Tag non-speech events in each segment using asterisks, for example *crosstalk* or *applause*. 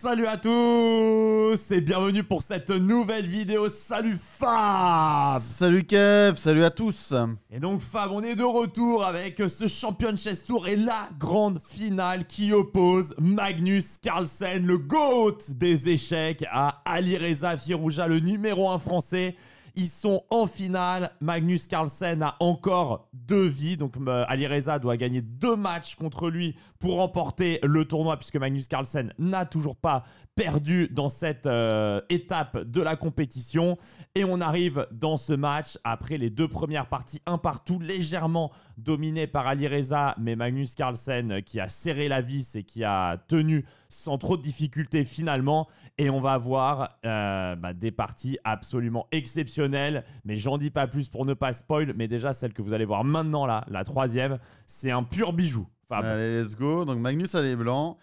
Salut à tous et bienvenue pour cette nouvelle vidéo. Salut Fab Salut Kev, salut à tous Et donc Fab, on est de retour avec ce champion chess tour et la grande finale qui oppose Magnus Carlsen, le GOAT des échecs, à Ali Reza Firouja, le numéro 1 français. Ils sont en finale. Magnus Carlsen a encore deux vies. Donc euh, Alireza doit gagner deux matchs contre lui pour remporter le tournoi puisque Magnus Carlsen n'a toujours pas perdu dans cette euh, étape de la compétition. Et on arrive dans ce match après les deux premières parties, un partout légèrement dominé par Alireza, mais Magnus Carlsen euh, qui a serré la vis et qui a tenu sans trop de difficultés finalement. Et on va avoir euh, bah, des parties absolument exceptionnelles. Mais j'en dis pas plus pour ne pas spoil. Mais déjà, celle que vous allez voir maintenant, là, la troisième, c'est un pur bijou. allez, let's go. Donc Magnus a les blancs.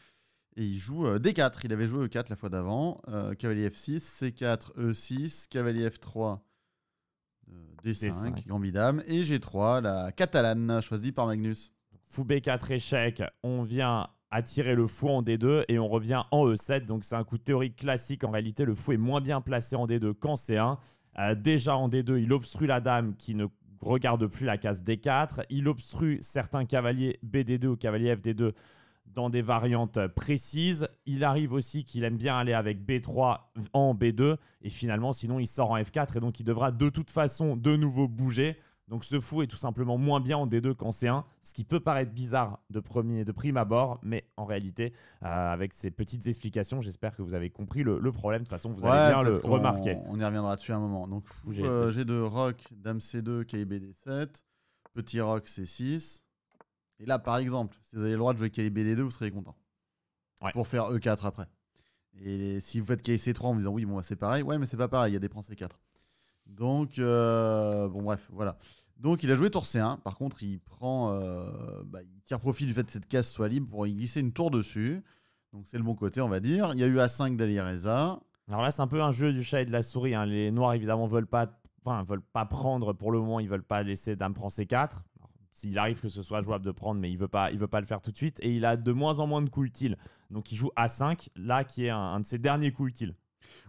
Et il joue euh, D4. Il avait joué E4 la fois d'avant. cavalier F6, C4, E6, cavalier F3. D5, euh, D5. Et G3, la catalane, choisie par Magnus. Fou B4 échec, on vient attirer le fou en D2 et on revient en E7. Donc c'est un coup théorique classique. En réalité, le fou est moins bien placé en D2 qu'en C1. Euh, déjà en D2, il obstrue la dame qui ne regarde plus la case D4. Il obstrue certains cavaliers BD2 ou cavaliers FD2 dans des variantes précises. Il arrive aussi qu'il aime bien aller avec B3 en B2. Et finalement, sinon, il sort en F4. Et donc, il devra de toute façon de nouveau bouger. Donc, ce fou est tout simplement moins bien en D2 qu'en C1. Ce qui peut paraître bizarre de, premier, de prime abord. Mais en réalité, euh, avec ces petites explications, j'espère que vous avez compris le, problème. De toute façon, vous avez bien le remarqué. On, y reviendra dessus un moment. Donc, fou, de euh, g Roc, Dame C2, kibd D7. Petit rock C6. Et là, par exemple, si vous avez le droit de jouer KBD2, vous serez content. Pour faire E4 après. Et si vous faites KC3 en vous disant oui, bon, bah, c'est pareil, ouais, mais c'est pas pareil, il y a des prends C4. E Donc, euh, bon, bref, voilà. Donc, il a joué tour C1. Par contre, il prend. Euh, bah, il tire profit du fait que cette case soit libre pour y glisser une tour dessus. Donc, c'est le bon côté, on va dire. Il y a eu A5 d'Alireza. Alors là, c'est un peu un jeu du chat et de la souris. Hein. Les noirs, évidemment, veulent pas. Enfin, veulent pas prendre pour le moment, ils veulent pas laisser Dame prend C4. S'il arrive que ce soit jouable de prendre, mais il veut pas, il veut pas le faire tout de suite. Et il a de moins en moins de coups utiles. Donc il joue A5, là qui est un, de ses derniers coups utiles.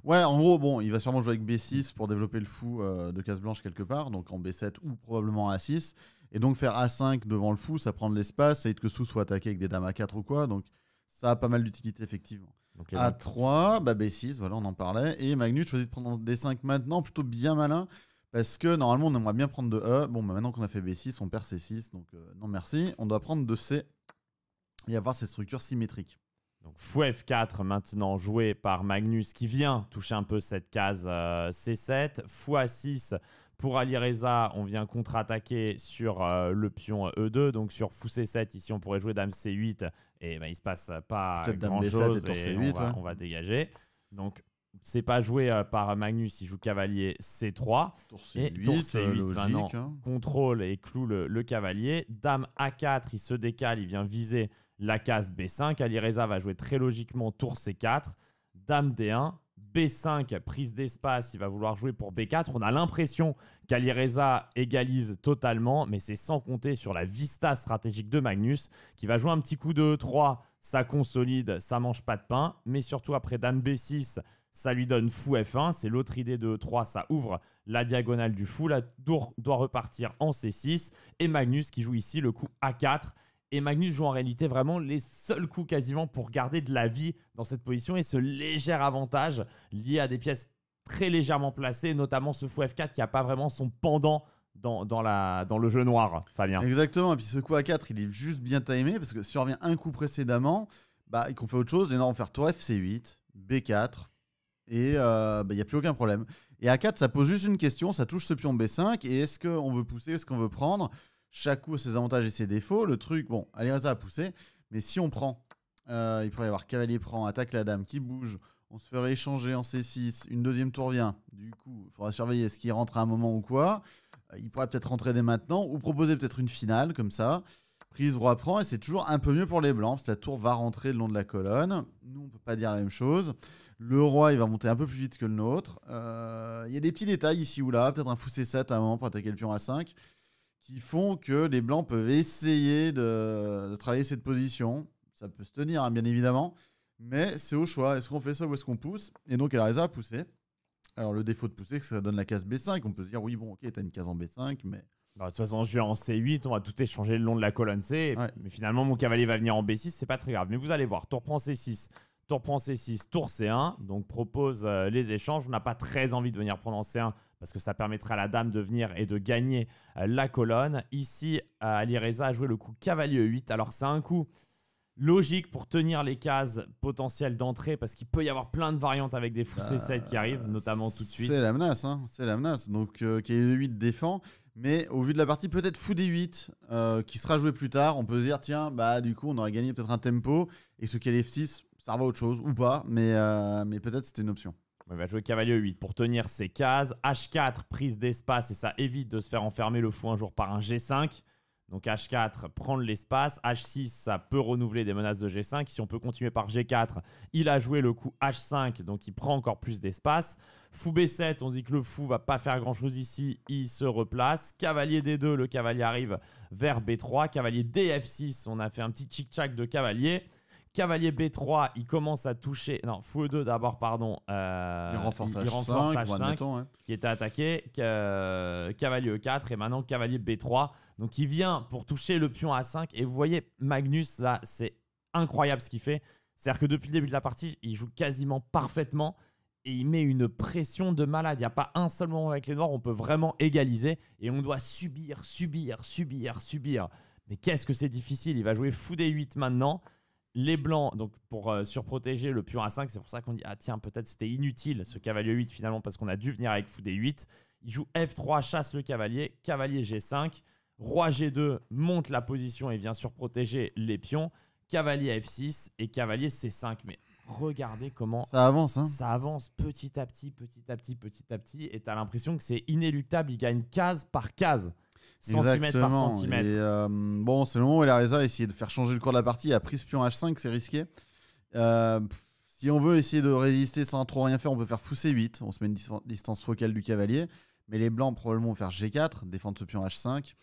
Ouais, en gros, bon, il va sûrement jouer avec B6 pour développer le fou euh, de Casse-Blanche quelque part, donc en B7 ou probablement A6. Et donc faire A5 devant le fou, ça prend de l'espace, ça évite que Sous soit attaqué avec des dames A4 ou quoi, donc ça a pas mal d'utilité effectivement. A3, bah B6, voilà, on en parlait. Et Magnus choisit de prendre D5 maintenant, plutôt bien malin, parce que normalement, on aimerait bien prendre de E. Bon, bah, maintenant qu'on a fait B6, on perd C6. Donc, euh, non merci. On doit prendre de C et avoir cette structure symétrique. Donc, fou F4 maintenant joué par Magnus qui vient toucher un peu cette case C7. Fou A6 pour Ali Reza, on vient contre-attaquer sur euh, le pion E2. Euh, e donc sur fou C7, ici on pourrait jouer dame C8. Et ben, il se passe pas grand-chose. Et, on, on va dégager. Donc c'est pas joué euh, par Magnus, il joue cavalier C3. Tour C8, et tour C8 euh, maintenant hein. contrôle et cloue le, cavalier. Dame A4, il se décale, il vient viser la case B5. Alireza va jouer très logiquement tour C4. Dame D1, B5, prise d'espace, il va vouloir jouer pour B4. On a l'impression qu'Alireza égalise totalement, mais c'est sans compter sur la vista stratégique de Magnus, qui va jouer un petit coup de 3, ça consolide, ça mange pas de pain, mais surtout après Dame B6, ça lui donne fou F1, c'est l'autre idée de 3 e ça ouvre la diagonale du fou, la tour doit repartir en C6, et Magnus qui joue ici le coup A4, et Magnus joue en réalité vraiment les seuls coups quasiment pour garder de la vie dans cette position, et ce léger avantage lié à des pièces très légèrement placées, notamment ce fou F4 qui n'a pas vraiment son pendant dans, dans, la, dans le jeu noir, Fabien. Exactement, et puis ce coup A4, il est juste bien timé, parce que si on revient un coup précédemment, bah, et qu'on fait autre chose, les normes vont faire tour F C8, B4, et il euh, bah, y n'y a plus aucun problème. Et à 4, ça pose juste une question, ça touche ce pion B5, et est-ce qu'on veut pousser, est-ce qu'on veut prendre Chaque coup a ses avantages et ses défauts. Le truc, bon, allez, ça va pousser, mais si on prend, euh, il pourrait y avoir cavalier prend, attaque la dame qui bouge, on se ferait échanger en C6, une deuxième tour vient, du coup, il faudra surveiller est-ce qu'il rentre à un moment ou quoi. Euh, il pourrait peut-être rentrer dès maintenant, ou proposer peut-être une finale, comme ça. Prise, roi prend, et c'est toujours un peu mieux pour les blancs, parce que la tour va rentrer le long de la colonne. Nous, on ne peut pas dire la même chose. Le roi, il va monter un peu plus vite que le nôtre. Euh, il y a des petits détails ici ou là, peut-être un fou C7 à un moment pour attaquer le pion A5, qui font que les blancs peuvent essayer de, travailler cette position. Ça peut se tenir, hein, bien évidemment. Mais c'est au choix. Est-ce qu'on fait ça ou est-ce qu'on pousse Et donc, elle a à pousser. Alors, le défaut de pousser, c'est que ça donne la case B5. On peut se dire, oui, bon, ok, t'as une case en B5, mais. Bah, de toute façon, je en C8, on va tout échanger le long de la colonne C. Mais finalement, mon cavalier va venir en B6, c'est pas très grave. Mais vous allez voir, tour prend C6, Tour prend C6, tour C1, donc propose euh, les échanges. On n'a pas très envie de venir prendre en C1 parce que ça permettra à la dame de venir et de gagner euh, la colonne. Ici, à euh, Ali a joué le coup cavalier 8. Alors c'est un coup logique pour tenir les cases potentielles d'entrée parce qu'il peut y avoir plein de variantes avec des fous C7 qui arrivent, bah, notamment tout de suite. C'est la menace, hein. c'est la menace. Donc cavalier 8 défend. Mais au vu de la partie, peut-être fou D8, qui sera joué plus tard, on peut se dire, tiens, bah du coup, on aurait gagné peut-être un tempo, et ce qu'elle F6, ça à autre chose ou pas, mais, euh, mais peut-être c'était une option. Il va jouer cavalier 8 pour tenir ses cases. H4, prise d'espace, et ça évite de se faire enfermer le fou un jour par un G5. Donc H4, prendre l'espace. H6, ça peut renouveler des menaces de G5. Si on peut continuer par G4, il a joué le coup H5, donc il prend encore plus d'espace. Fou B7, on dit que le fou va pas faire grand-chose ici, il se replace. Cavalier D2, le cavalier arrive vers B3. Cavalier DF6, on a fait un petit chic-chac de cavalier. Cavalier B3, il commence à toucher. Non, Fou 2 d'abord, pardon. Euh, il renforce 5 il renforce qui était attaqué. Euh, Cavalier E4 et maintenant Cavalier B3. Donc il vient pour toucher le pion A5. Et vous voyez, Magnus, là, c'est incroyable ce qu'il fait. C'est-à-dire que depuis le début de la partie, il joue quasiment parfaitement et il met une pression de malade. Il n'y a pas un seul moment avec les Noirs, on peut vraiment égaliser et on doit subir, subir, subir, subir. Mais qu'est-ce que c'est difficile Il va jouer fou D8 maintenant. Les blancs, donc pour euh, surprotéger le pion A5, c'est pour ça qu'on dit Ah tiens, peut-être c'était inutile ce cavalier 8 finalement, parce qu'on a dû venir avec fou D8. Il joue F3, chasse le cavalier, cavalier G5, roi G2 monte la position et vient surprotéger les pions, cavalier F6 et cavalier C5. Mais regardez comment ça avance. Hein. Ça avance petit à petit, petit à petit, petit à petit, et t'as l'impression que c'est inéluctable. Il gagne case par case centimètre par centimètre. Euh, bon, c'est le moment où a essayé de faire changer le cours de la partie. a pris ce pion H5, c'est risqué. Euh, si on veut essayer de résister sans trop rien faire, on peut faire fou C8. On se met une distance focale du cavalier. Mais les blancs probablement vont faire G4, défendre ce pion H5,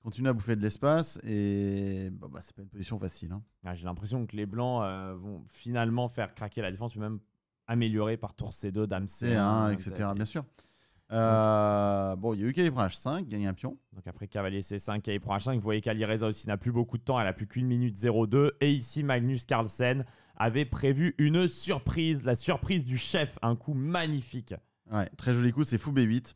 continuer à bouffer de l'espace. Et bah, bah, c'est pas une position facile. Hein. Ah, j'ai l'impression que les blancs euh, vont finalement faire craquer la défense, même améliorer par tour C2, dame C1, C1 etc. Bien sûr. Euh, bon, il y a eu qu'elle H5, gagne un pion. Donc après cavalier C5, qu'elle prend H5, vous voyez qu'Alireza aussi n'a plus beaucoup de temps, elle a plus qu'une minute 02. Et ici, Magnus Carlsen avait prévu une surprise, la surprise du chef, un coup magnifique. Ouais, très joli coup, c'est fou B8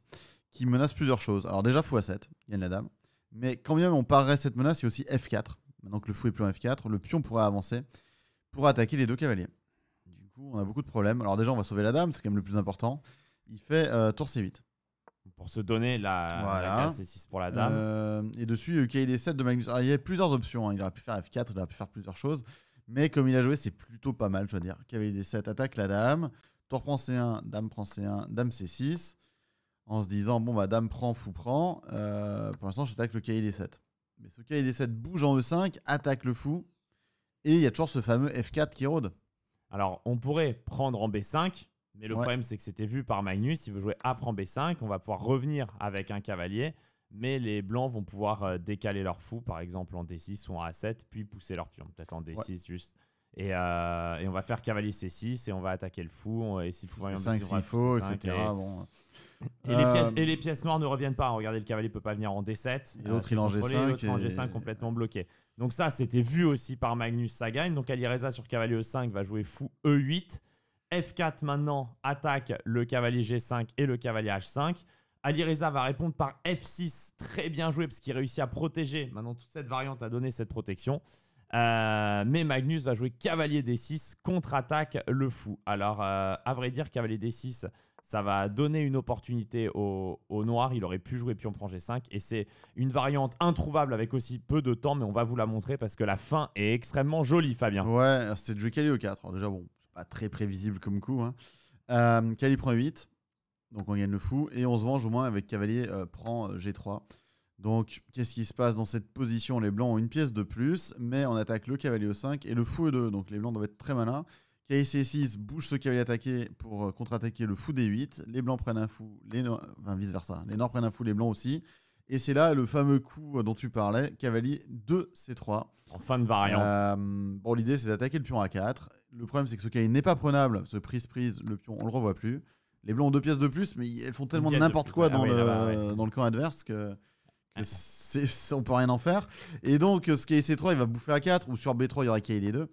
qui menace plusieurs choses. Alors déjà, fou A7, gagne la dame. Mais quand bien même on de cette menace, il y a aussi F4. Maintenant que le fou est plus en F4, le pion pourrait avancer pour attaquer les deux cavaliers. Du coup, on a beaucoup de problèmes. Alors déjà, on va sauver la dame, c'est quand même le plus important. Il fait euh, tour C8. Pour se donner la, voilà. C6 pour la dame. Euh, et dessus, il y 7 de Magnus. Alors, il y a plusieurs options. Hein. Il aurait pu faire F4, il aurait pu faire plusieurs choses. Mais comme il a joué, c'est plutôt pas mal, je dois dire. Cavalier 7 attaque la dame. Tour prend C1, dame prend C1, dame C6. En se disant, bon, bah, dame prend, fou prend. Euh, pour l'instant, j'attaque le cahier des 7. Mais ce cahier 7 bouge en E5, attaque le fou. Et il y a toujours ce fameux F4 qui rôde. Alors, on pourrait prendre en B5, mais le problème, c'est que c'était vu par Magnus. Il veut jouer A prend B5. On va pouvoir revenir avec un cavalier. Mais les blancs vont pouvoir euh, décaler leur fou, par exemple, en D6 ou en A7, puis pousser leur pion. Peut-être en D6 juste. Et, euh, et, on va faire cavalier C6 et on va attaquer le fou. et s'il faut 5, faut, Et, bon. et, les pièces, euh, et, les pièces, noires ne reviennent pas. Regardez, le cavalier peut pas venir en D7. l'autre, il en G5. L'autre en G5 complètement bloqué. Donc ça, c'était vu aussi par Magnus, ça gagne. Donc Alireza sur cavalier E5 va jouer fou E8. F4 maintenant attaque le cavalier G5 et le cavalier H5. Alireza va répondre par F6, très bien joué parce qu'il réussit à protéger. Maintenant, toute cette variante a donné cette protection. Euh, mais Magnus va jouer cavalier D6, contre-attaque le fou. Alors, euh, à vrai dire, cavalier D6, ça va donner une opportunité au, noir. Il aurait pu jouer pion prend G5. Et c'est une variante introuvable avec aussi peu de temps, mais on va vous la montrer parce que la fin est extrêmement jolie, Fabien. Ouais, c'était de jouer 4 Déjà bon, pas très prévisible comme coup. Hein. Euh, Cali prend 8, donc on gagne le fou. Et on se venge au moins avec Cavalier euh, prend euh, G3. Donc qu'est-ce qui se passe dans cette position Les Blancs ont une pièce de plus, mais on attaque le Cavalier E5 et le fou E2. Donc les Blancs doivent être très malins. c 6 bouge ce cavalier attaqué pour euh, contre-attaquer le fou D8. Les blancs prennent un fou, les noirs, enfin vice versa. Les noirs prennent un fou, les blancs aussi. Et c'est là le fameux coup euh, dont tu parlais, cavalier 2 C3. En fin de variante. Euh, bon, l'idée c'est d'attaquer le pion à 4. Le problème c'est que ce cavalier n'est pas prenable, ce prise-prise, le pion on le revoit plus. Les blancs ont deux pièces de plus, mais elles font tellement n'importe quoi ah dans, le, dans le camp adverse que. Ah. on peut rien en faire. Et donc, ce qui C3, il va bouffer à 4, ou sur B3, il y aurait cavalier D2.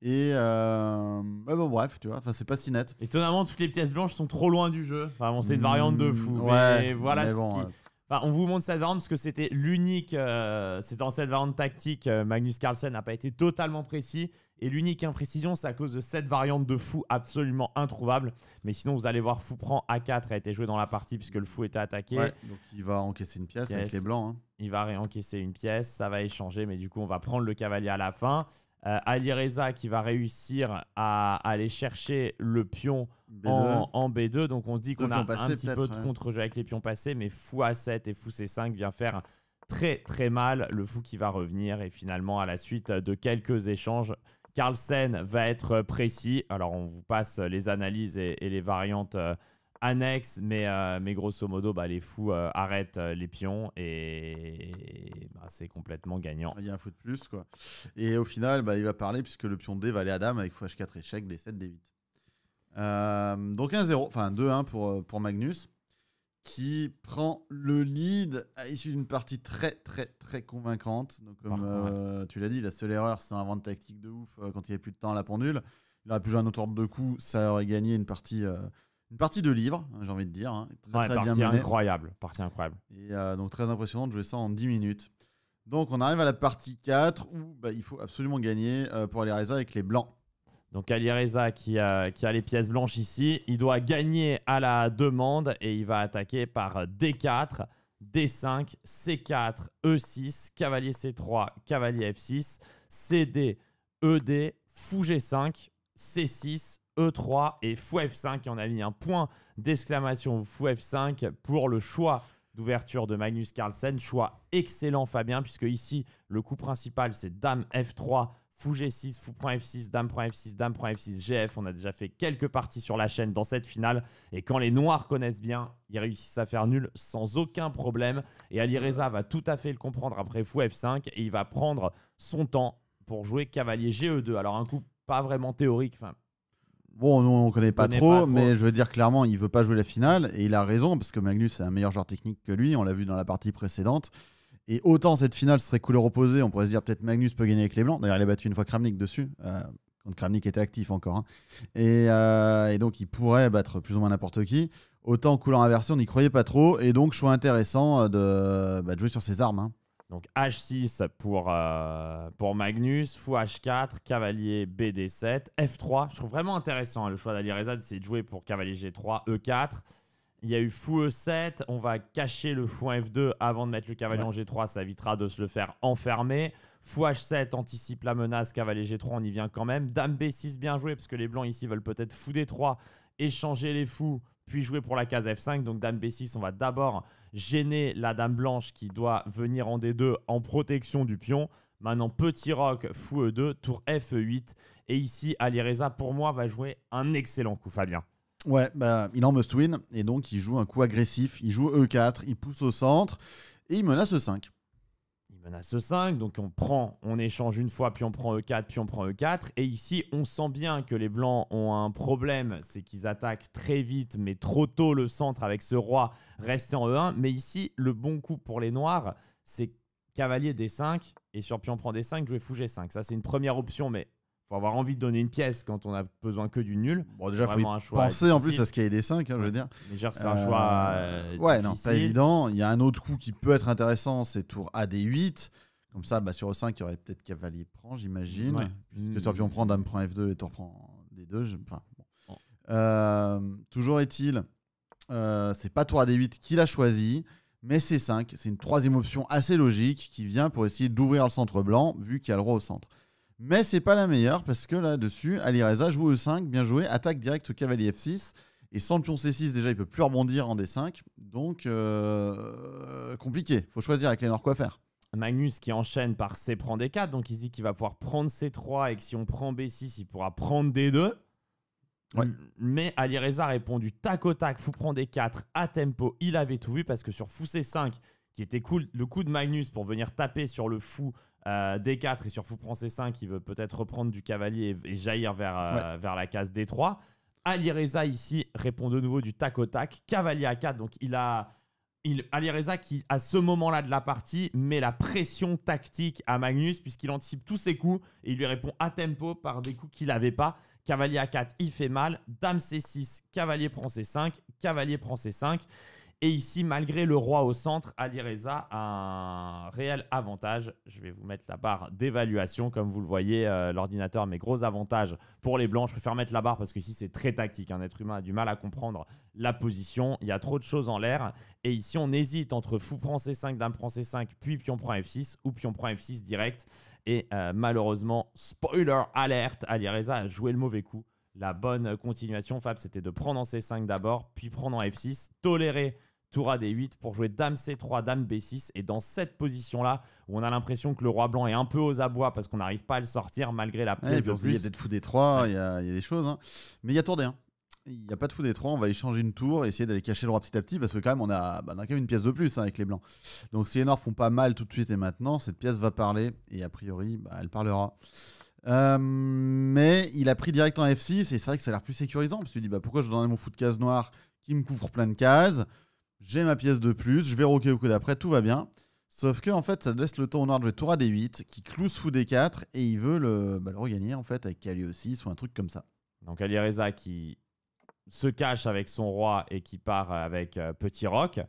Et euh, bah bon, bref, tu vois, enfin, c'est pas si net. Étonnamment, toutes les pièces blanches sont trop loin du jeu. Enfin, bon, c'est une hmm, variante de fou. mais ouais, voilà ce qui on vous montre cette variante parce que c'était l'unique. c'est dans cette variante tactique. Euh, Magnus Carlsen n'a pas été totalement précis. Et l'unique imprécision, c'est à cause de cette variante de fou absolument introuvable. Mais sinon, vous allez voir, fou prend A4 a été joué dans la partie puisque le fou était attaqué. donc il va encaisser une pièce, avec les blancs. Hein. Il va réencaisser une pièce, ça va échanger, mais du coup, on va prendre le cavalier à la fin. Euh, Ali Reza qui va réussir à aller chercher le pion en, B2. Donc on se dit qu'on a un petit peu de contre-jeu avec les pions passés, mais fou A7 et fou C5 vient faire très très mal le fou qui va revenir. Et finalement, à la suite de quelques échanges, Carlsen va être précis. Alors on vous passe les analyses et, les variantes euh, annexes, mais, euh, mais grosso modo, bah, les fous euh, arrêtent les pions et, bah, c'est complètement gagnant. Il y a un fou de plus quoi. Et au final, bah, il va parler puisque le pion D va aller à dame avec fou H4 échec, D7, D8. Euh, donc 1-0, enfin 2-1 pour, euh, pour Magnus, qui prend le lead à l'issue d'une partie très très très convaincante. Donc comme euh, tu l'as dit, la seule erreur, c'est un vent de tactique de ouf quand il n'y a plus de temps à la pendule. Il aurait pu jouer un autre ordre de coup, ça aurait gagné une partie, une partie de livre, hein, j'ai envie de dire. Hein. Très, partie bien incroyable, partie incroyable. Et donc très impressionnant de jouer ça en 10 minutes. Donc on arrive à la partie 4 où bah, il faut absolument gagner pour aller réaliser avec les blancs. Donc Alireza qui a, qui a les pièces blanches ici, il doit gagner à la demande et il va attaquer par D4, D5, C4, E6, cavalier C3, cavalier F6, CD, ED, fou G5, C6, E3 et fou F5. Et on a mis un point d'exclamation fou F5 pour le choix d'ouverture de Magnus Carlsen. Choix excellent Fabien puisque ici le coup principal c'est Dame F3 fou G6, fou F6, dame F6, dame F6, GF. On a déjà fait quelques parties sur la chaîne dans cette finale. Et quand les noirs connaissent bien, ils réussissent à faire nul sans aucun problème. Et Alireza va tout à fait le comprendre après fou F5 et il va prendre son temps pour jouer cavalier GE2. Alors un coup pas vraiment théorique, enfin Bon, on ne connaît, pas, trop, mais je veux dire clairement, il veut pas jouer la finale et il a raison parce que Magnus est un meilleur joueur technique que lui. On l'a vu dans la partie précédente. Et autant cette finale serait couleur opposée, on pourrait se dire peut-être Magnus peut gagner avec les Blancs. D'ailleurs, il a battu une fois Kramnik dessus, euh, quand Kramnik était actif encore. Hein. Euh, et, donc, il pourrait battre plus ou moins n'importe qui. Autant couleur inversée, on n'y croyait pas trop. Et donc, choix intéressant euh, bah, de, jouer sur ses armes. Hein. Donc H6 pour, pour Magnus, fou H4, cavalier BD7, F3. Je trouve vraiment intéressant hein, le choix d'Ali c'est de jouer pour cavalier G3, E4. Il y a eu fou E7, on va cacher le fou en F2 avant de mettre le cavalier en G3, ça évitera de se le faire enfermer. Fou H7 anticipe la menace, cavalier G3, on y vient quand même. Dame B6, bien joué, parce que les blancs ici veulent peut-être fou D3, échanger les fous, puis jouer pour la case F5. Donc dame B6, on va d'abord gêner la dame blanche qui doit venir en D2 en protection du pion. Maintenant, petit rock, fou E2, tour F8. Et ici, Alireza, pour moi, va jouer un excellent coup, Fabien. Ouais, bah, il en must win, et donc il joue un coup agressif, il joue E4, il pousse au centre, et il menace E5. Il menace E5, donc on prend, on échange une fois, puis on prend E4, puis on prend E4, et ici on sent bien que les Blancs ont un problème, c'est qu'ils attaquent très vite, mais trop tôt le centre avec ce roi resté en E1, mais ici le bon coup pour les Noirs, c'est cavalier D5, et sur on prend D5, jouer fou G5. Ça c'est une première option, mais avoir envie de donner une pièce quand on a besoin que du nul. Bon, déjà, faut un choix penser en plus à ce qu'il y ait des 5, hein, je veux dire. Déjà, c'est un choix. Euh, euh, ouais, non, pas évident. Il y a un autre coup qui peut être intéressant, c'est tour AD8. Comme ça, bah, sur E5, il y aurait peut-être cavalier prend, j'imagine. Ouais. Puisque mmh. prend, Dame prend F2 et Tour prend D2. Euh, toujours est-il, euh, c'est pas tour AD8 qu'il a choisi. Mais C5, c'est une troisième option assez logique qui vient pour essayer d'ouvrir le centre blanc, vu qu'il y a le roi au centre. Mais c'est pas la meilleure parce que là-dessus, Alireza joue E5, bien joué, attaque direct au cavalier F6. Et sans pion C6, déjà, il peut plus rebondir en D5. Donc, euh, compliqué. faut choisir avec les Noirs quoi faire. Magnus qui enchaîne par C prend D4. Donc, il dit qu'il va pouvoir prendre C3 et que si on prend B6, il pourra prendre D2. Mais Alireza a répondu tac au tac, fou prend D4 à tempo. Il avait tout vu parce que sur fou C5, qui était cool, le coup de Magnus pour venir taper sur le fou euh, D4 et sur fou prend C5, il veut peut-être reprendre du cavalier et, jaillir vers, euh, vers la case D3. Alireza ici répond de nouveau du tac au tac, cavalier a 4, donc il a... Il, Alireza qui, à ce moment-là de la partie, met la pression tactique à Magnus puisqu'il anticipe tous ses coups et il lui répond à tempo par des coups qu'il n'avait pas. Cavalier a 4, il fait mal. Dame C6, cavalier prend C5, cavalier prend C5. Et ici, malgré le roi au centre, Alireza a un réel avantage. Je vais vous mettre la barre d'évaluation. Comme vous le voyez, euh, l'ordinateur l'ordinateur mes gros avantage pour les blancs. Je préfère mettre la barre parce que ici, c'est très tactique. Un être humain a du mal à comprendre la position. Il y a trop de choses en l'air. Et ici, on hésite entre fou prend C5, dame prend C5, puis pion prend F6 ou pion prend F6 direct. Et euh, malheureusement, spoiler alerte, Alireza a joué le mauvais coup. La bonne continuation, Fab, c'était de prendre en C5 d'abord, puis prendre en F6, tolérer tour à D8 pour jouer Dame C3, Dame B6. Et dans cette position-là, où on a l'impression que le roi blanc est un peu aux abois parce qu'on n'arrive pas à le sortir malgré la prise de Il y a des fous des 3, il y, a des choses. Hein. Mais il y a tour D1. Il n'y a pas de fou des 3, on va échanger une tour, essayer d'aller cacher le roi petit à petit, parce que quand même, on a, bah, quand même une pièce de plus hein, avec les blancs. Donc si les noirs font pas mal tout de suite et maintenant, cette pièce va parler, et a priori, bah, elle parlera. Euh, mais il a pris direct en F6 et c'est vrai que ça a l'air plus sécurisant parce que tu dis bah pourquoi je donne mon fou de case noire qui me couvre plein de cases j'ai ma pièce de plus, je vais roquer au coup d'après, tout va bien. Sauf que en fait, ça laisse le temps au noir de jouer Tour des 8 qui cloue fou des 4 et il veut bah, le, regagner en fait avec Kali aussi, ou un truc comme ça. Donc Alireza qui se cache avec son roi et qui part avec euh, Petit Rock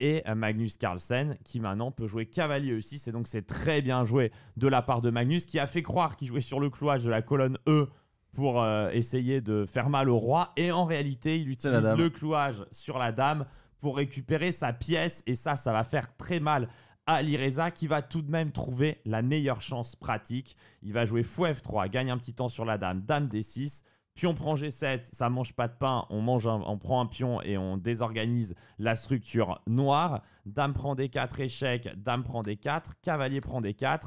et euh, Magnus Carlsen qui maintenant peut jouer cavalier E6 et donc c'est très bien joué de la part de Magnus qui a fait croire qu'il jouait sur le clouage de la colonne E pour euh, essayer de faire mal au roi et en réalité il utilise le clouage sur la dame pour récupérer sa pièce. Et ça, ça va faire très mal à Lireza qui va tout de même trouver la meilleure chance pratique. Il va jouer fou F3, gagne un petit temps sur la dame, dame D6. Pion prend G7, ça mange pas de pain, on, mange on prend un pion et on désorganise la structure noire. Dame prend D4, échec, dame prend D4, cavalier prend D4.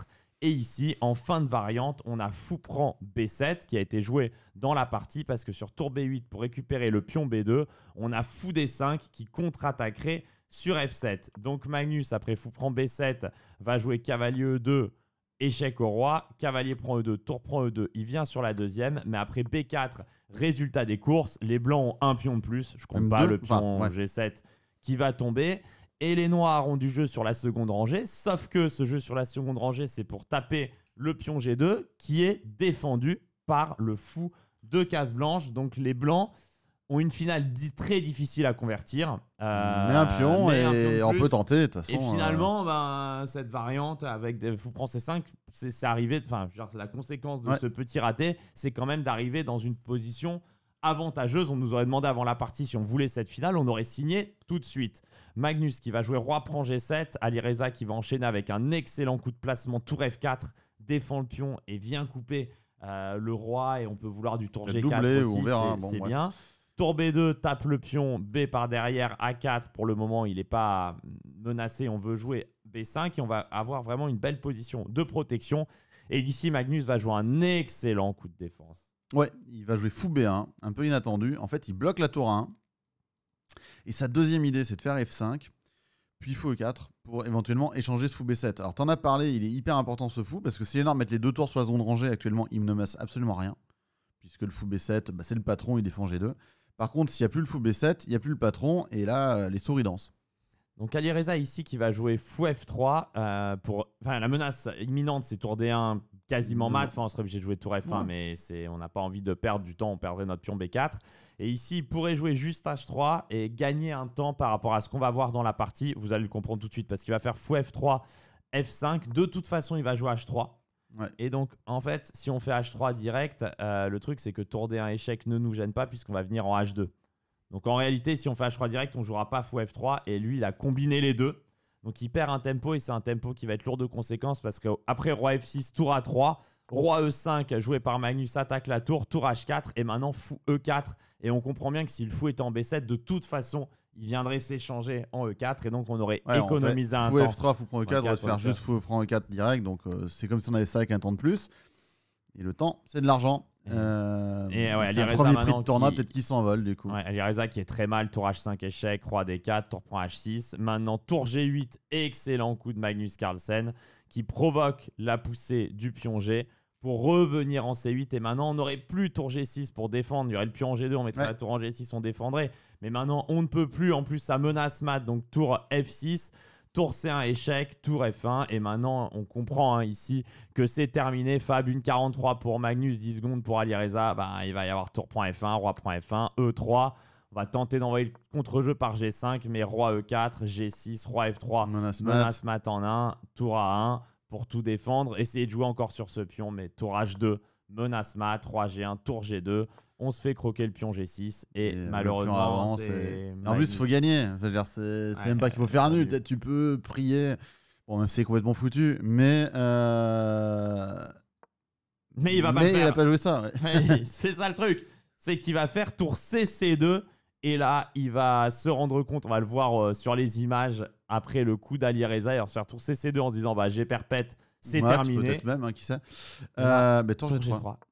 Et ici, en fin de variante, on a fou prend B7 qui a été joué dans la partie parce que sur tour B8, pour récupérer le pion B2, on a fou D5 qui contre-attaquerait sur F7. Donc Magnus, après fou prend B7, va jouer cavalier E2, échec au roi, cavalier prend E2, tour prend E2, il vient sur la deuxième, mais après B4, résultat des courses, les blancs ont un pion de plus, je compte pas le pion G7 qui va tomber et les noirs ont du jeu sur la seconde rangée, sauf que ce jeu sur la seconde rangée, c'est pour taper le pion G2 qui est défendu par le fou de case blanche. Donc les blancs ont une finale dit très difficile à convertir. Euh, mais un pion et on peut tenter Et euh. finalement, ben, cette variante avec des fous prend C5, c'est arrivé, enfin, la conséquence de ce petit raté, c'est quand même d'arriver dans une position avantageuse. On nous aurait demandé avant la partie si on voulait cette finale, on aurait signé tout de suite. Magnus qui va jouer roi prend G7, Alireza qui va enchaîner avec un excellent coup de placement tour F4, défend le pion et vient couper euh, le roi et on peut vouloir du tour G4 c'est bien. Tour B2 tape le pion, B par derrière, A4 pour le moment il n'est pas menacé, on veut jouer B5 et on va avoir vraiment une belle position de protection. Et ici Magnus va jouer un excellent coup de défense Ouais, il va jouer fou B1, hein, un peu inattendu. En fait, il bloque la tour 1. Hein. Et sa deuxième idée, c'est de faire F5, puis fou E4, pour éventuellement échanger ce fou B7. Alors, t'en as parlé, il est hyper important ce fou, parce que si les Noirs mettent les deux tours sur la zone rangée, actuellement, il ne masse absolument rien. Puisque le fou B7, bah, c'est le patron, il défend G2. Par contre, s'il n'y a plus le fou B7, il n'y a plus le patron, et là, euh, les souris dansent. Donc Alireza, ici qui va jouer fou euh, F3 pour... Enfin la menace imminente c'est tour D1, quasiment mhm. mat. Enfin, on serait obligé de jouer tour F1, mais c'est, on n'a pas envie de perdre du temps. On perdrait notre pion B4. Et ici, il pourrait jouer juste H3 et gagner un temps par rapport à ce qu'on va voir dans la partie. Vous allez le comprendre tout de suite parce qu'il va faire fou F3, F5. De toute façon, il va jouer H3. Et donc, en fait, si on fait H3 direct, euh, le truc, c'est que tour D1 échec ne nous gêne pas puisqu'on va venir en H2. Donc, en réalité, si on fait H3 direct, on jouera pas fou F3. Et lui, il a combiné les deux. Donc il perd un tempo et c'est un tempo qui va être lourd de conséquences parce qu'après roi f6, tour a 3, roi e5 joué par Magnus attaque la tour, tour h4 et maintenant fou e4. Et on comprend bien que si le fou était en b7, de toute façon, il viendrait s'échanger en e4 et donc on aurait économisé un temps. Fou f3, fou prend e4, on faire juste fou prend e e e4 direct. Donc euh, c'est comme si on avait ça avec un temps de plus. Et le temps, c'est de l'argent. Euh, et ouais, c'est un premier prix de tournoi, peut-être qu'il s'envole du coup. Alireza qui est très mal, tour H5 échec, roi D4, tour prend H6. Maintenant, tour G8, excellent coup de Magnus Carlsen qui provoque la poussée du pion G pour revenir en C8. Et maintenant, on n'aurait plus tour G6 pour défendre. Il y aurait le pion G2, on mettrait la tour en G6, on défendrait. Mais maintenant, on ne peut plus. En plus, ça menace Matt donc tour F6. Tour C1 échec, Tour F1. Et maintenant, on comprend hein, ici que c'est terminé. Fab, 43 pour Magnus, 10 secondes pour Alireza. Bah, il va y avoir Tour.F1, Roi.F1, E3. On va tenter d'envoyer le contre-jeu par G5, mais Roi E4, G6, Roi F3, menace, mat. en 1, Tour A1 pour tout défendre. Essayer de jouer encore sur ce pion, mais Tour H2 menace mat, 3 G1, Tour G2. On se fait croquer le pion G6 et, malheureusement. En plus, il faut gagner. C'est même pas qu'il faut faire nul. Peut-être tu peux prier. Bon, même c'est complètement foutu, mais. Euh, mais il va pas mais il a pas joué ça. *laughs* c'est ça le truc. C'est qu'il va faire tour CC2. Et là, il va se rendre compte, on va le voir euh, sur les images après le coup d'Ali Reza. Il va faire tour CC2 en se disant bah, j'ai perpète, c'est terminé. Peut-être même, hein, qui sait. Euh, mais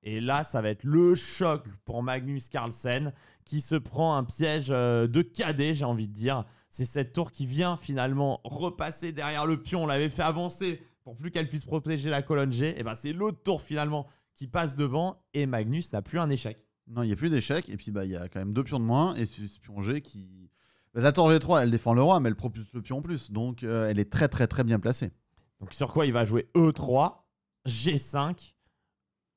Et là, ça va être le choc pour Magnus Carlsen qui se prend un piège euh, de cadet, j'ai envie de dire. C'est cette tour qui vient finalement repasser derrière le pion. On l'avait fait avancer pour plus qu'elle puisse protéger la colonne G. Et ben c'est l'autre tour finalement qui passe devant et Magnus n'a plus un échec. Non, il n'y a plus d'échec. Et puis, bah, il y a quand même deux pions de moins. Et ce pion G qui. La tour G3, elle défend le roi, mais elle propulse le pion en plus. Donc, euh, elle est très, très, très bien placée. Donc sur quoi il va jouer E3, G5.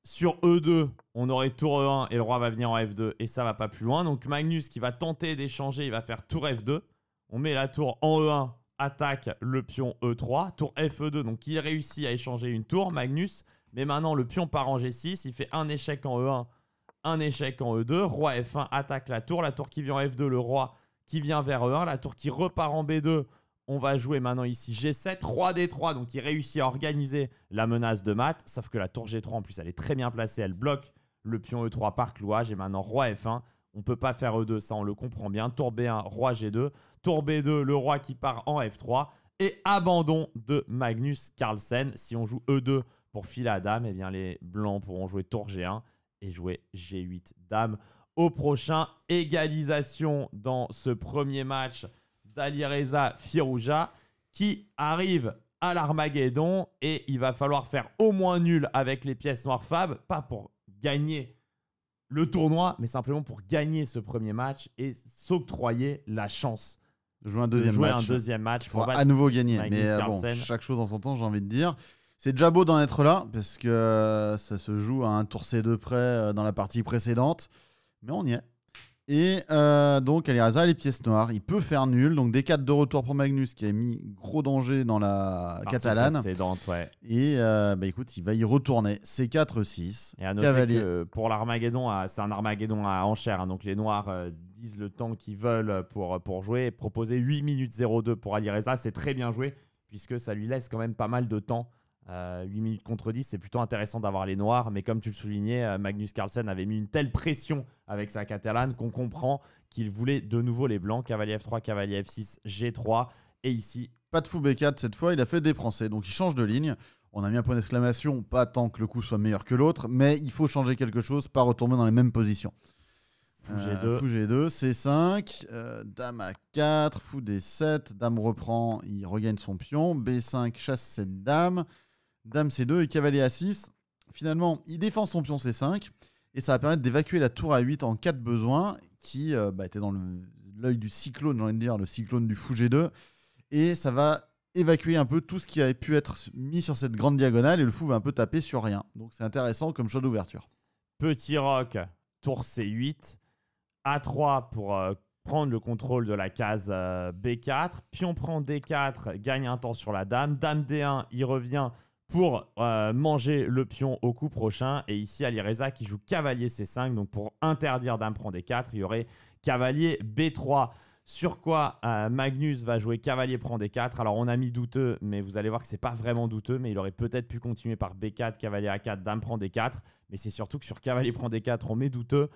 Sur E2, on aurait tour E1 et le roi va venir en F2 et ça va pas plus loin. Donc Magnus qui va tenter d'échanger, il va faire tour F2. On met la tour en E1, attaque le pion E3, tour FE2. Donc il réussit à échanger une tour, Magnus. Mais maintenant le pion part en G6, il fait un échec en E1, un échec en E2. Roi F1 attaque la tour, la tour qui vient en F2, le roi qui vient vers E1, la tour qui repart en B2. On va jouer maintenant ici G7, Roi D3, donc il réussit à organiser la menace de mat, sauf que la tour G3 en plus elle est très bien placée, elle bloque le pion E3 par clouage, et maintenant roi F1, on peut pas faire E2, ça on le comprend bien, tour B1, roi G2, tour B2, le roi qui part en F3, et abandon de Magnus Carlsen. Si on joue E2 pour filer à dame, eh bien les blancs pourront jouer tour G1 et jouer G8 dame au prochain. Égalisation dans ce premier match d'Alireza Firouja qui arrive à l'Armageddon et il va falloir faire au moins nul avec les pièces noires fab, pas pour gagner le tournoi, mais simplement pour gagner ce premier match et s'octroyer la chance jouer un deuxième de jouer un deuxième match. à nouveau gagner. mais euh, bon, chaque chose en son temps, j'ai envie de dire. C'est déjà beau d'en être là, parce que euh, ça se joue à un tour C2 près euh, dans la partie précédente. Mais on y est. Et euh, donc Alireza a les pièces noires. Il peut faire nul. Donc des 4 de retour pour Magnus qui a mis gros danger dans la catalane. Ouais. Et euh, bah, écoute, il va y retourner. C4-6. Et à noter pour l'Armageddon, c'est un Armageddon à enchères. Hein. donc les noirs euh, disent le temps qu'ils veulent pour, pour jouer. proposer 8 minutes 02 pour Alireza, c'est très bien joué puisque ça lui laisse quand même pas mal de temps 8 euh, minutes contre 10, c'est plutôt intéressant d'avoir les noirs, mais comme tu le soulignais, euh, Magnus Carlsen avait mis une telle pression avec sa catalane qu'on comprend qu'il voulait de nouveau les blancs, cavalier F3, cavalier F6, G3, et ici... Pas de fou B4 cette fois, il a fait des Français, donc il change de ligne. On a mis un point d'exclamation, pas tant que le coup soit meilleur que l'autre, mais il faut changer quelque chose, pas retomber dans les mêmes positions. Fou G2. Euh, C5, Dame à 4, Fou D7, Dame reprend, il regagne son pion, B5 chasse cette Dame, Dame C2 et cavalier A6. Finalement, il défend son pion C5 et ça va permettre d'évacuer la tour A8 en cas de besoin qui euh, bah, était dans l'œil du cyclone, j'ai envie de dire, le cyclone du fou G2. Et ça va évacuer un peu tout ce qui avait pu être mis sur cette grande diagonale et le fou va un peu taper sur rien. Donc c'est intéressant comme choix d'ouverture. Petit roc, tour C8, A3 pour euh, prendre le contrôle de la case euh, B4, pion prend D4, gagne un temps sur la dame, dame D1, il revient pour euh, manger le pion au coup prochain. Et ici, Alireza qui joue cavalier C5. Donc pour interdire Dame prend d 4, il y aurait cavalier B3. Sur quoi euh, Magnus va jouer cavalier prend D4. Alors on a mis douteux, mais vous allez voir que c'est pas vraiment douteux, mais il aurait peut-être pu continuer par B4, cavalier A4, dame prend D4. Mais c'est surtout que sur cavalier prend D4, on met douteux,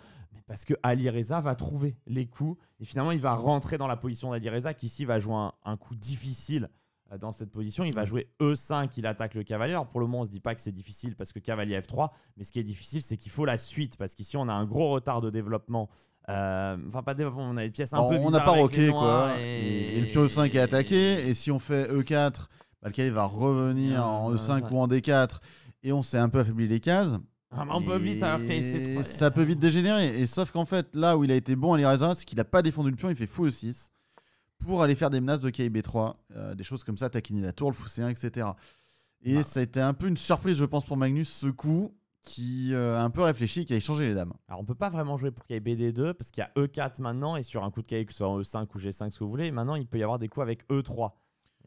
parce que Ali Reza va trouver les coups et finalement il va rentrer dans la position d'Ali Reza qui ici va jouer un coup difficile euh, dans cette position. Il va jouer E5, il attaque le cavalier. Alors pour le moment, on se dit pas que c'est difficile parce que cavalier F3, mais ce qui est difficile, c'est qu'il faut la suite parce qu'ici, on a un gros retard de développement. Euh, enfin, pas de développement, on a des pièces un Alors, peu On n'a pas roqué, quoi. Et, le pion E5 est attaqué. Et si on fait E4, bah, le cavalier va revenir ah, en E5 ou en D4. Et on s'est un peu affaibli les cases. Ah, on peut vite ça peut vite dégénérer. Et sauf qu'en fait, là où il a été bon à l'irazin, c'est qu'il n'a pas défendu le pion, il fait fou E6 pour aller faire des menaces de kb 3 euh, des choses comme ça, taquiner la tour, le c1, etc. Et bah. ça a été un peu une surprise, je pense, pour Magnus, ce coup, qui euh, a un peu réfléchi, qui a échangé les dames. Alors on peut pas vraiment jouer pour KBD2, parce qu'il y a E4 maintenant, et sur un coup de KI, que ce soit E5 ou G5, ce que vous voulez, maintenant il peut y avoir des coups avec E3.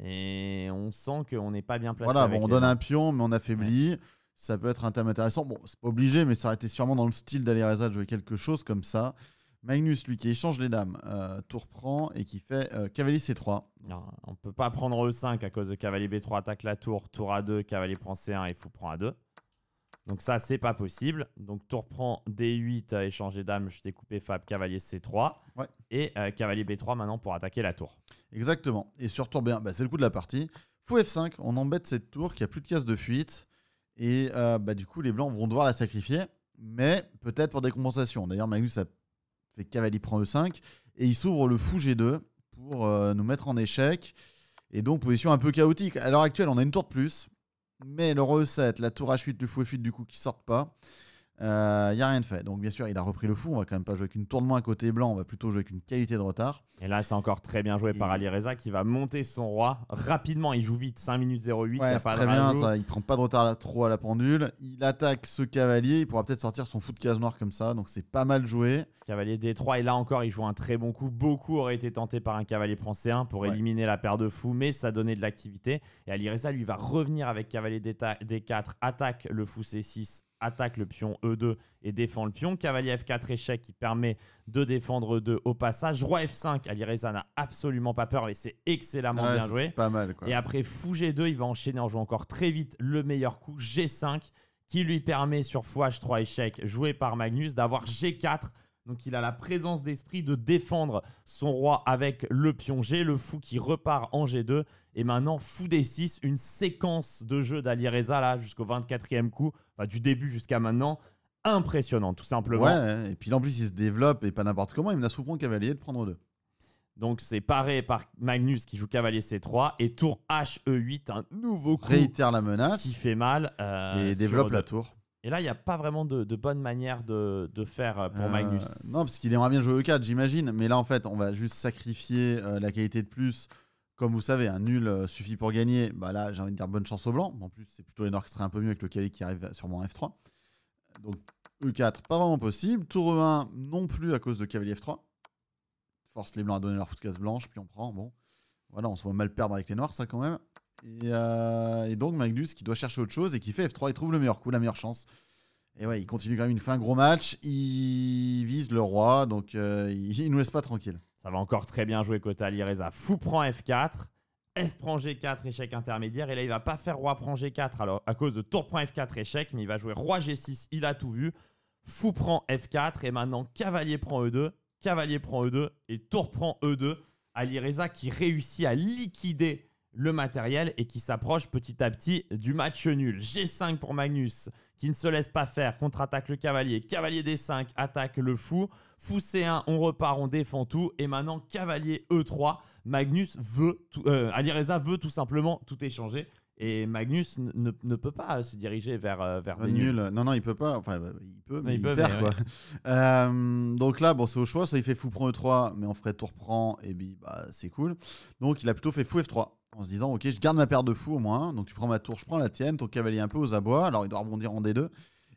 Et on sent qu'on n'est pas bien placé. Voilà, on donne un pion, mais on affaiblit. Ça peut être un thème intéressant. Bon, c'est pas obligé, mais ça aurait été sûrement dans le style d'Alireza de jouer quelque chose comme ça. Magnus, lui, qui échange les dames, euh, tour prend et qui fait euh, cavalier C3. On on peut pas prendre e 5 à cause de cavalier B3 attaque la tour, tour A2, cavalier prend C1 et fou prend A2. Donc ça, c'est pas possible. Donc tour prend D8, échanger dames, je t'ai coupé Fab, cavalier C3. Et euh, cavalier B3 maintenant pour attaquer la tour. Exactement. Et sur tour B1, bah, c'est le coup de la partie. Fou F5, on embête cette tour qui a plus de cases de fuite. Et bah, du coup, les blancs vont devoir la sacrifier. Mais peut-être pour des compensations. D'ailleurs, Magnus a fait cavalier prend E5. Et il s'ouvre le fou G2 pour euh, nous mettre en échec. Et donc, position un peu chaotique. À l'heure actuelle, on a une tour de plus. Mais le E7, la tour H8, le fou F8 du coup qui sortent pas. Il euh, n'y a rien de fait. Donc, bien sûr, il a repris le fou. On va quand même pas jouer qu'une une moins à côté blanc. On va plutôt jouer qu'une qualité de retard. Et là, c'est encore très bien joué par Ali Reza qui va monter son roi rapidement. Il joue vite, 5 minutes 08. Ouais, il pas de bien, ça. Il prend pas de retard là, trop à la pendule. Il attaque ce cavalier. Il pourra peut-être sortir son fou de case noire comme ça. Donc, c'est pas mal joué. Cavalier D3. Et là encore, il joue un très bon coup. Beaucoup auraient été tentés par un cavalier prend 1 pour éliminer la paire de fous. Mais ça donnait de l'activité. Et Ali Reza, lui, va revenir avec cavalier D4. Attaque le fou C6 attaque le pion E2 et défend le pion. Cavalier F4 échec qui permet de défendre E2 au passage. Roi F5, Alireza n'a absolument pas peur mais c'est excellemment bien joué. Pas mal Et après fou G2, il va enchaîner en jouant encore très vite le meilleur coup G5 qui lui permet sur fou H3 échec joué par Magnus d'avoir G4 donc il a la présence d'esprit de défendre son roi avec le pion G, le fou qui repart en G2. Et maintenant, fou D6, une séquence de jeu d'Alireza là jusqu'au 24e coup, du début jusqu'à maintenant. Impressionnant, tout simplement. et puis en plus, il se développe et pas n'importe comment. Il me menace au cavalier de prendre deux. Donc c'est paré par Magnus qui joue cavalier C3 et tour HE8, un nouveau coup. Qui fait mal. Euh, et développe la tour. Et là, il n'y a pas vraiment de, bonne manière de, faire euh, pour euh, Magnus. Non, parce qu'il aimerait bien jouer E4, j'imagine. Mais là, en fait, on va juste sacrifier euh, la qualité de plus. Comme vous savez, un nul suffit pour gagner. Bah là, j'ai envie de dire bonne chance au blanc. En plus, c'est plutôt les noirs qui seraient un peu mieux avec le cavalier qui arrive sur mon F3. Donc E4, pas vraiment possible. Tour 1 e non plus à cause de cavalier F3. Force les blancs à donner leur footcase case blanche, puis on prend. Bon, voilà, on se voit mal perdre avec les noirs, ça quand même. Euh, et, donc Magnus qui doit chercher autre chose et qui fait F3, il trouve le meilleur coup, la meilleure chance. Et ouais, il continue quand même une fin gros match, il vise le roi, donc euh, il, nous laisse pas tranquille. Ça va encore très bien jouer côté Alireza Fou prend F4, F prend G4, échec intermédiaire, et là il va pas faire roi prend G4 alors, à cause de tour prend F4, échec, mais il va jouer roi G6, il a tout vu. Fou prend F4, et maintenant cavalier prend E2, cavalier prend E2, et tour prend E2. Alireza qui réussit à liquider le matériel et qui s'approche petit à petit du match nul. G5 pour Magnus, qui ne se laisse pas faire, contre-attaque le cavalier, cavalier D5, attaque le fou, fou C1, on repart, on défend tout, et maintenant cavalier E3, Magnus veut, tout, euh, Alireza veut tout simplement tout échanger, et Magnus ne, peut pas se diriger vers, euh, vers euh, Nul. Non, non, il peut pas. Enfin, bah, il peut, mais il, perd, quoi. *laughs* Euh, donc là, bon, c'est au choix. Soit il fait fou prend E3, mais on ferait tour prend, et puis bah, c'est cool. Donc il a plutôt fait fou F3 en se disant ok je garde ma paire de fous au moins donc tu prends ma tour je prends la tienne ton cavalier un peu aux abois alors il doit rebondir en D2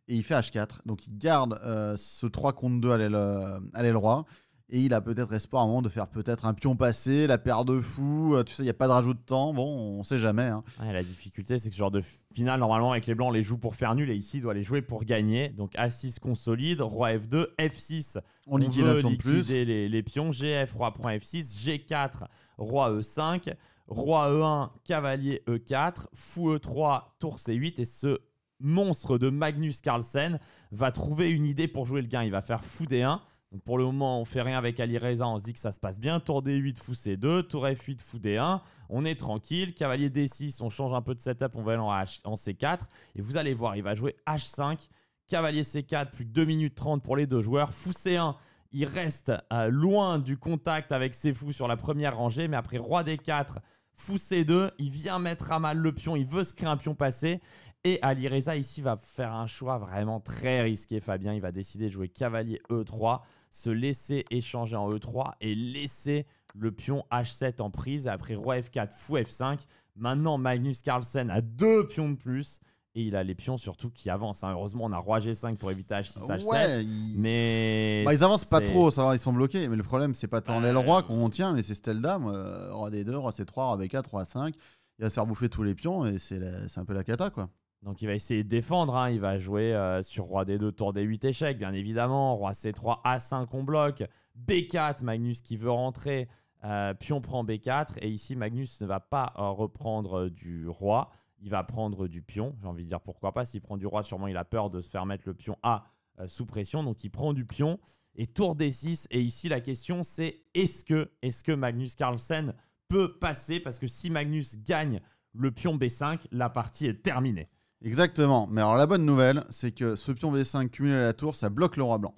et il fait H4 donc il garde euh, ce 3 contre 2 euh, à l'aile roi et il a peut-être espoir à un moment de faire peut-être un pion passé la paire de fous euh, tu sais il n'y a pas de rajout de temps bon on sait jamais hein. la difficulté c'est que ce genre de finale normalement avec les blancs on les joue pour faire nul et ici il doit les jouer pour gagner donc A6 consolide roi F2 F6 on, liquide, plus. Les, les pions GF roi prend F6 G4 roi E5 Roi E1, cavalier E4, fou E3, tour C8 et ce monstre de Magnus Carlsen va trouver une idée pour jouer le gain. Il va faire fou D1. pour le moment, on fait rien avec Ali Reza, on se dit que ça se passe bien. Tour D8, fou C2, tour F8, fou D1. On est tranquille. Cavalier D6, on change un peu de setup, on va aller en, H, en C4. Et vous allez voir, il va jouer H5, cavalier C4, plus 2 minutes 30 pour les deux joueurs. Fou C1, il reste euh, loin du contact avec ses fous sur la première rangée, mais après roi D4, fou C2, il vient mettre à mal le pion, il veut se créer un pion passé. Et Ali Reza ici va faire un choix vraiment très risqué, Fabien. Il va décider de jouer cavalier E3, se laisser échanger en E3 et laisser le pion H7 en prise. Après roi F4, fou F5. Maintenant, Magnus Carlsen a deux pions de plus et il a les pions surtout qui avancent. Hein. Heureusement, on a roi G5 pour éviter H6, H7. mais bah, ils avancent pas trop, ça ils sont bloqués. Mais le problème, c'est pas tant l'aile roi qu'on tient, mais c'est cette euh, roi D2, roi C3, roi B4, roi A5. Il va se faire tous les pions et c'est un peu la cata quoi. Donc il va essayer de défendre, hein. il va jouer euh, sur roi D2, tour D8 échec, bien évidemment, roi C3, A5 on bloque, B4, Magnus qui veut rentrer, euh, pion prend B4, et ici Magnus ne va pas reprendre du roi, il va prendre du pion. J'ai envie de dire pourquoi pas. S'il prend du roi, sûrement il a peur de se faire mettre le pion A euh, sous pression. Donc il prend du pion et tour D6. Et ici, la question c'est est-ce que, est que Magnus Carlsen peut passer Parce que si Magnus gagne le pion B5, la partie est terminée. Exactement. Mais alors la bonne nouvelle, c'est que ce pion B5 cumulé à la tour, ça bloque le roi blanc.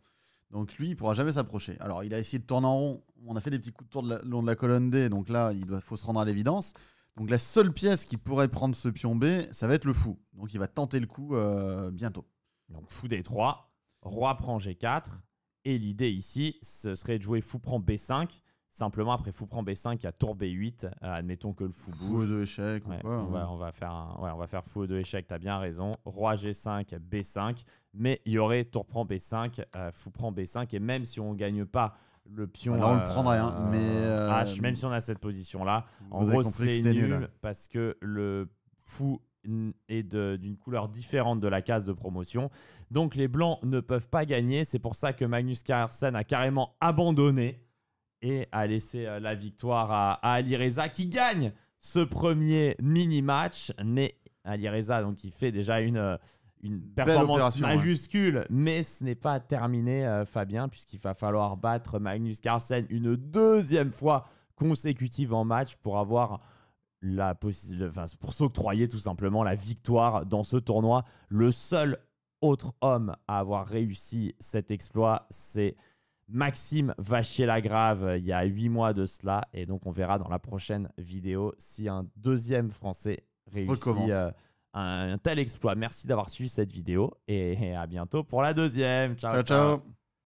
Donc lui, il pourra jamais s'approcher. Alors il a essayé de tourner en rond. On a fait des petits coups de tour de long de la colonne D, donc là, il doit, faut se rendre à l'évidence. Donc la seule pièce qui pourrait prendre ce pion B, ça va être le fou. Donc il va tenter le coup euh, bientôt. Donc fou D3, roi prend G4. Et l'idée ici, ce serait de jouer fou prend B5. Simplement, après fou prend B5, il y a tour B8. Euh, admettons que le fou bouge. Fou de échec ou quoi, on, va, ouais. on, va faire un, ouais, on va faire fou de échec, t'as bien raison. Roi G5, B5. Mais il y aurait tour prend B5, euh, fou prend B5. Et même si on ne gagne pas le pion. Bah on le euh, prendrait, hein, mais. Euh, même si on a cette position-là. En gros, c'est nul, parce que le fou est d'une couleur différente de la case de promotion. Donc les blancs ne peuvent pas gagner. C'est pour ça que Magnus Carlsen a carrément abandonné et a laissé euh, la victoire à, à Ali Reza qui gagne ce premier mini-match. Mais Ali Reza, donc, il fait déjà une une performance majuscule, mais ce n'est pas terminé, euh, Fabien, puisqu'il va falloir battre Magnus Carlsen une deuxième fois consécutive en match pour avoir la enfin, pour s'octroyer tout simplement la victoire dans ce tournoi. Le seul autre homme à avoir réussi cet exploit, c'est Maxime Vachier-Lagrave il y a huit mois de cela. Et donc on verra dans la prochaine vidéo si un deuxième Français réussit un tel exploit. Merci d'avoir suivi cette vidéo et à bientôt pour la deuxième. ciao. ciao.